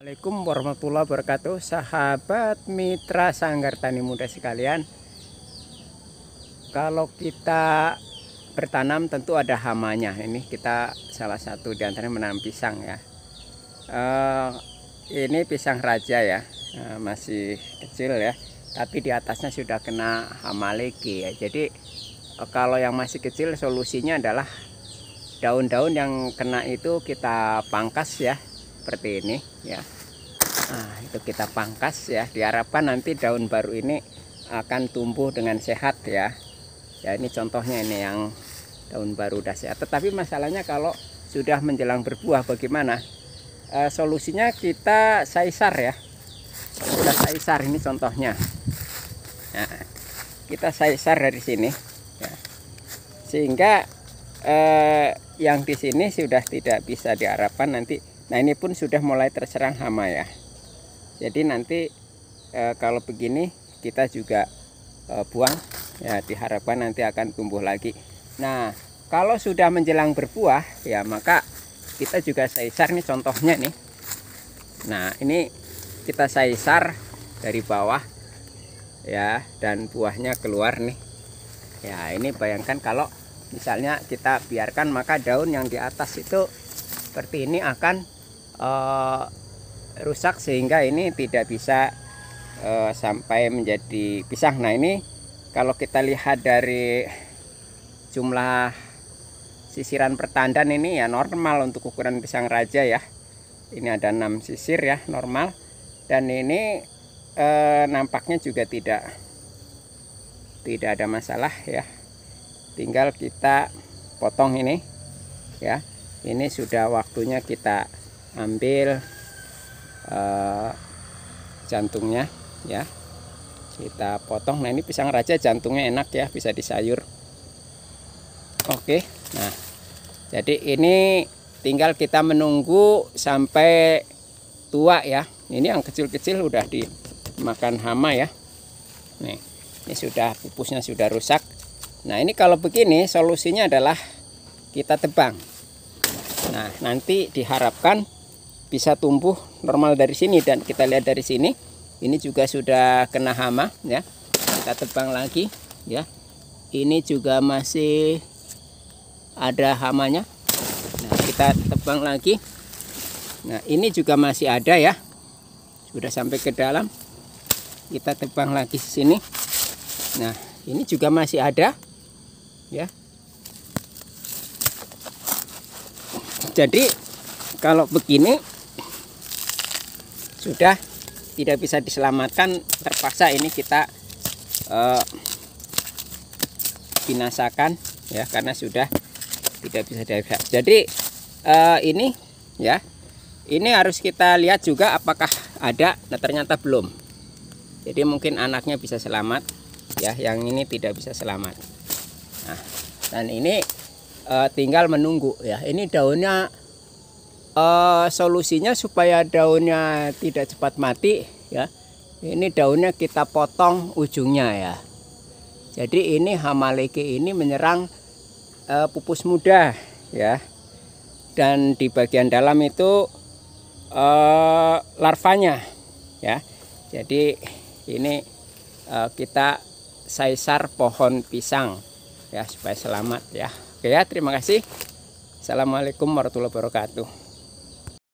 Assalamualaikum warahmatullahi wabarakatuh Sahabat mitra sanggar tani muda sekalian Kalau kita bertanam tentu ada hamanya Ini kita salah satu diantaranya menanam pisang ya uh, Ini pisang raja ya uh, Masih kecil ya Tapi di atasnya sudah kena hama legi ya Jadi uh, kalau yang masih kecil solusinya adalah Daun-daun yang kena itu kita pangkas ya seperti ini ya nah, itu kita pangkas ya diharapkan nanti daun baru ini akan tumbuh dengan sehat ya ya ini contohnya ini yang daun baru udah sehat tetapi masalahnya kalau sudah menjelang berbuah bagaimana e, solusinya kita saisar ya sudah saisar ini contohnya nah, kita saisar dari sini ya. sehingga eh, yang di sini sudah tidak bisa diharapkan nanti Nah ini pun sudah mulai terserang hama ya. Jadi nanti e, kalau begini kita juga e, buang ya diharapkan nanti akan tumbuh lagi. Nah kalau sudah menjelang berbuah ya maka kita juga saisar nih contohnya nih. Nah ini kita saisar dari bawah ya dan buahnya keluar nih. Ya ini bayangkan kalau misalnya kita biarkan maka daun yang di atas itu seperti ini akan uh, rusak sehingga ini tidak bisa uh, sampai menjadi pisang nah ini kalau kita lihat dari jumlah sisiran pertandan ini ya normal untuk ukuran pisang raja ya ini ada enam sisir ya normal dan ini e, nampaknya juga tidak tidak ada masalah ya tinggal kita potong ini ya ini sudah waktunya kita ambil uh, jantungnya ya kita potong nah ini pisang raja jantungnya enak ya bisa disayur oke nah jadi ini tinggal kita menunggu sampai tua ya ini yang kecil-kecil udah dimakan hama ya nih ini sudah pupusnya sudah rusak nah ini kalau begini solusinya adalah kita tebang nah nanti diharapkan bisa tumbuh normal dari sini dan kita lihat dari sini ini juga sudah kena hama ya kita tebang lagi ya ini juga masih ada hamanya nah, kita tebang lagi nah ini juga masih ada ya sudah sampai ke dalam kita tebang lagi sini nah ini juga masih ada ya jadi kalau begini sudah tidak bisa diselamatkan terpaksa ini kita uh, binasakan ya karena sudah tidak bisa dihadap. jadi uh, ini ya ini harus kita lihat juga apakah ada nah ternyata belum jadi mungkin anaknya bisa selamat ya yang ini tidak bisa selamat nah dan ini uh, tinggal menunggu ya ini daunnya uh, solusinya supaya daunnya tidak cepat mati ya ini daunnya kita potong ujungnya ya jadi ini hama hamaleke ini menyerang uh, pupus muda ya dan di bagian dalam itu uh, larvanya ya jadi ini uh, kita saisar pohon pisang ya supaya selamat ya oke ya terima kasih assalamualaikum warahmatullahi wabarakatuh